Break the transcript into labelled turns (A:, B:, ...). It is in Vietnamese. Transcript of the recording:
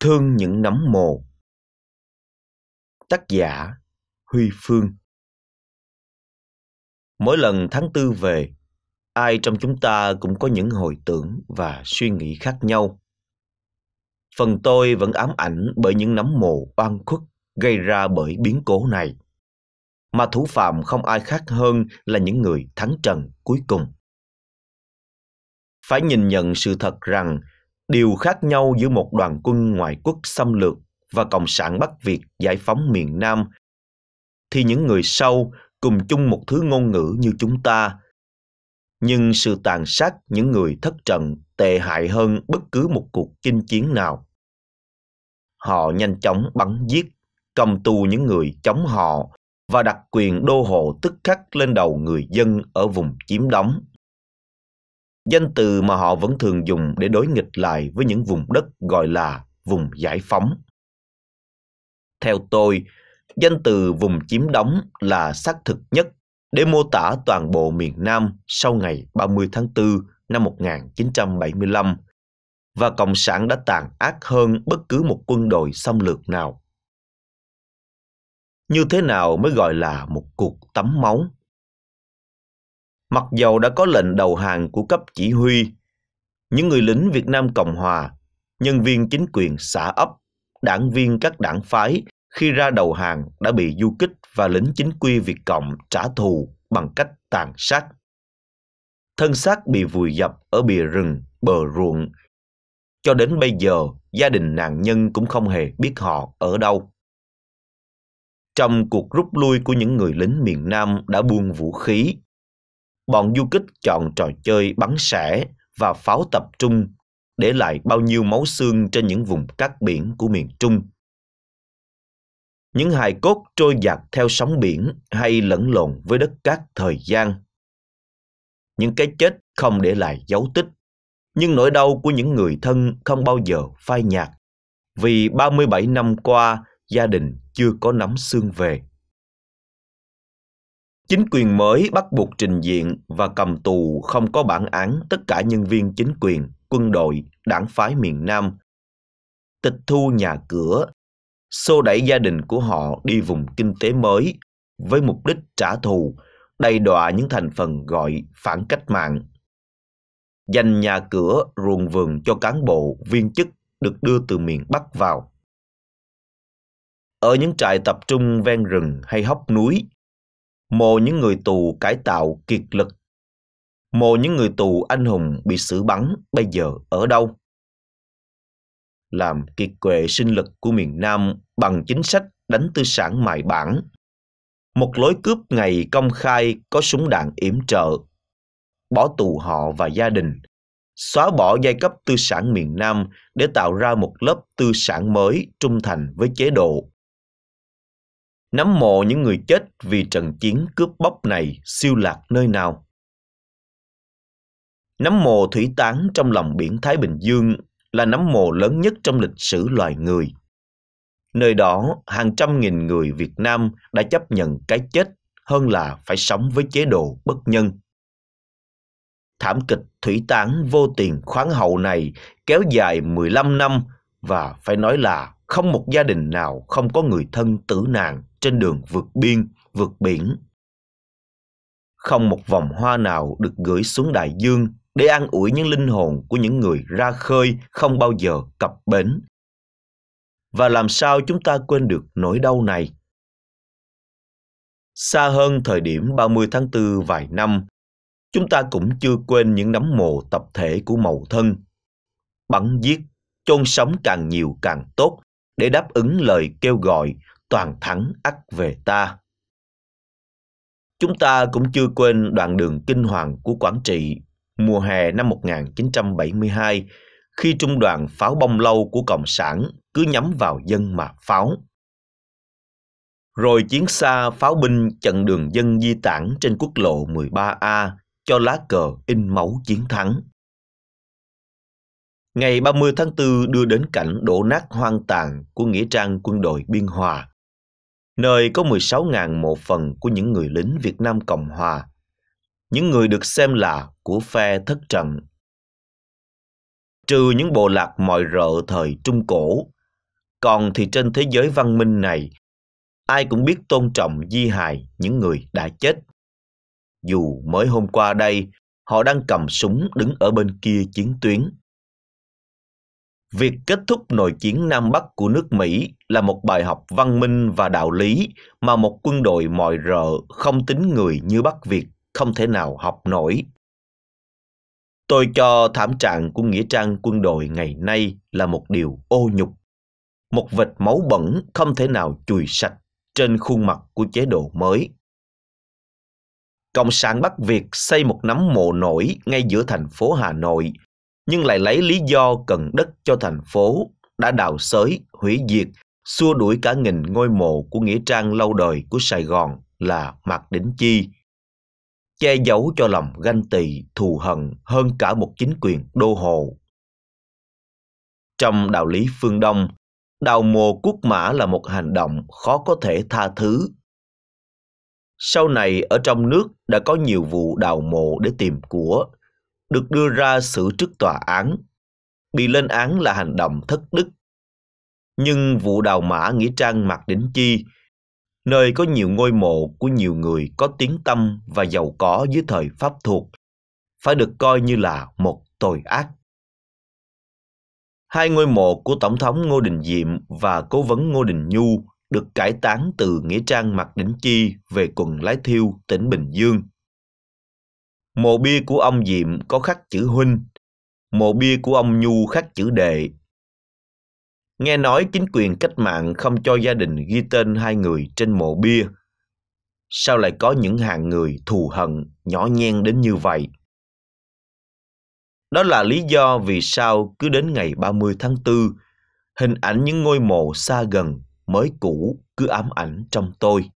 A: Thương những nấm mồ Tác giả Huy Phương Mỗi lần tháng tư về, ai trong chúng ta cũng có những hồi tưởng và suy nghĩ khác nhau. Phần tôi vẫn ám ảnh bởi những nấm mồ oan khuất gây ra bởi biến cố này. Mà thủ phạm không ai khác hơn là những người thắng trần cuối cùng. Phải nhìn nhận sự thật rằng Điều khác nhau giữa một đoàn quân ngoại quốc xâm lược và Cộng sản Bắc Việt giải phóng miền Nam thì những người sau cùng chung một thứ ngôn ngữ như chúng ta. Nhưng sự tàn sát những người thất trận tệ hại hơn bất cứ một cuộc chinh chiến nào. Họ nhanh chóng bắn giết, cầm tù những người chống họ và đặt quyền đô hộ tức khắc lên đầu người dân ở vùng chiếm đóng danh từ mà họ vẫn thường dùng để đối nghịch lại với những vùng đất gọi là vùng giải phóng. Theo tôi, danh từ vùng chiếm đóng là xác thực nhất để mô tả toàn bộ miền Nam sau ngày 30 tháng 4 năm 1975 và Cộng sản đã tàn ác hơn bất cứ một quân đội xâm lược nào. Như thế nào mới gọi là một cuộc tắm máu? Mặc dầu đã có lệnh đầu hàng của cấp chỉ huy, những người lính Việt Nam Cộng Hòa, nhân viên chính quyền xã ấp, đảng viên các đảng phái khi ra đầu hàng đã bị du kích và lính chính quy Việt Cộng trả thù bằng cách tàn sát. Thân xác bị vùi dập ở bìa rừng, bờ ruộng. Cho đến bây giờ, gia đình nạn nhân cũng không hề biết họ ở đâu. Trong cuộc rút lui của những người lính miền Nam đã buông vũ khí, bọn du kích chọn trò chơi bắn sẻ và pháo tập trung để lại bao nhiêu máu xương trên những vùng cát biển của miền Trung. Những hài cốt trôi dạt theo sóng biển hay lẫn lộn với đất cát thời gian. Những cái chết không để lại dấu tích, nhưng nỗi đau của những người thân không bao giờ phai nhạt, vì 37 năm qua gia đình chưa có nắm xương về. Chính quyền mới bắt buộc trình diện và cầm tù không có bản án tất cả nhân viên chính quyền, quân đội, đảng phái miền Nam. Tịch thu nhà cửa, xô đẩy gia đình của họ đi vùng kinh tế mới với mục đích trả thù, đầy đọa những thành phần gọi phản cách mạng. Dành nhà cửa, ruộng vườn cho cán bộ, viên chức được đưa từ miền Bắc vào. Ở những trại tập trung ven rừng hay hóc núi, mồ những người tù cải tạo kiệt lực, mồ những người tù anh hùng bị xử bắn bây giờ ở đâu? Làm kiệt quệ sinh lực của miền Nam bằng chính sách đánh tư sản mài bản. Một lối cướp ngày công khai có súng đạn yểm trợ, bỏ tù họ và gia đình, xóa bỏ giai cấp tư sản miền Nam để tạo ra một lớp tư sản mới trung thành với chế độ nắm mộ những người chết vì trận chiến cướp bóc này siêu lạc nơi nào. nắm mồ thủy tán trong lòng biển Thái Bình Dương là nắm mồ lớn nhất trong lịch sử loài người. Nơi đó, hàng trăm nghìn người Việt Nam đã chấp nhận cái chết hơn là phải sống với chế độ bất nhân. Thảm kịch thủy tán vô tiền khoáng hậu này kéo dài 15 năm và phải nói là không một gia đình nào không có người thân tử nạn trên đường vượt biên, vượt biển. Không một vòng hoa nào được gửi xuống đại dương để an ủi những linh hồn của những người ra khơi không bao giờ cập bến. Và làm sao chúng ta quên được nỗi đau này? Xa hơn thời điểm 30 tháng 4 vài năm, chúng ta cũng chưa quên những nấm mồ tập thể của màu thân. Bắn giết, chôn sống càng nhiều càng tốt để đáp ứng lời kêu gọi toàn thắng ắt về ta. Chúng ta cũng chưa quên đoạn đường kinh hoàng của Quảng Trị mùa hè năm 1972 khi trung đoàn pháo bông lâu của Cộng sản cứ nhắm vào dân mà pháo. Rồi chiến xa pháo binh chặn đường dân di tản trên quốc lộ 13A cho lá cờ in máu chiến thắng. Ngày 30 tháng 4 đưa đến cảnh đổ nát hoang tàn của Nghĩa trang quân đội Biên Hòa nơi có 16.000 mộ phần của những người lính Việt Nam Cộng Hòa, những người được xem là của phe thất trận. Trừ những bộ lạc mọi rợ thời Trung Cổ, còn thì trên thế giới văn minh này, ai cũng biết tôn trọng di hài những người đã chết. Dù mới hôm qua đây, họ đang cầm súng đứng ở bên kia chiến tuyến. Việc kết thúc nội chiến Nam Bắc của nước Mỹ là một bài học văn minh và đạo lý mà một quân đội mọi rợ không tính người như Bắc Việt không thể nào học nổi. Tôi cho thảm trạng của nghĩa trang quân đội ngày nay là một điều ô nhục. Một vệt máu bẩn không thể nào chùi sạch trên khuôn mặt của chế độ mới. Cộng sản Bắc Việt xây một nấm mộ nổi ngay giữa thành phố Hà Nội nhưng lại lấy lý do cần đất cho thành phố đã đào xới, hủy diệt, xua đuổi cả nghìn ngôi mộ của nghĩa trang lâu đời của Sài Gòn là Mạc Đỉnh Chi, che giấu cho lòng ganh tị, thù hận hơn cả một chính quyền đô hộ. Trong đạo lý phương Đông, đào mộ quốc mã là một hành động khó có thể tha thứ. Sau này ở trong nước đã có nhiều vụ đào mộ để tìm của được đưa ra xử trước tòa án, bị lên án là hành động thất đức. Nhưng vụ đào mã nghĩa trang Mạc Đỉnh Chi, nơi có nhiều ngôi mộ của nhiều người có tiếng tâm và giàu có dưới thời Pháp thuộc, phải được coi như là một tội ác. Hai ngôi mộ của Tổng thống Ngô Đình Diệm và Cố vấn Ngô Đình Nhu được cải tán từ Nghĩa Trang Mạc Đỉnh Chi về quận Lái Thiêu, tỉnh Bình Dương Mộ bia của ông Diệm có khắc chữ huynh, mộ bia của ông Nhu khắc chữ đệ. Nghe nói chính quyền cách mạng không cho gia đình ghi tên hai người trên mộ bia. Sao lại có những hàng người thù hận nhỏ nhen đến như vậy? Đó là lý do vì sao cứ đến ngày 30 tháng 4, hình ảnh những ngôi mộ xa gần mới cũ cứ ám ảnh trong tôi.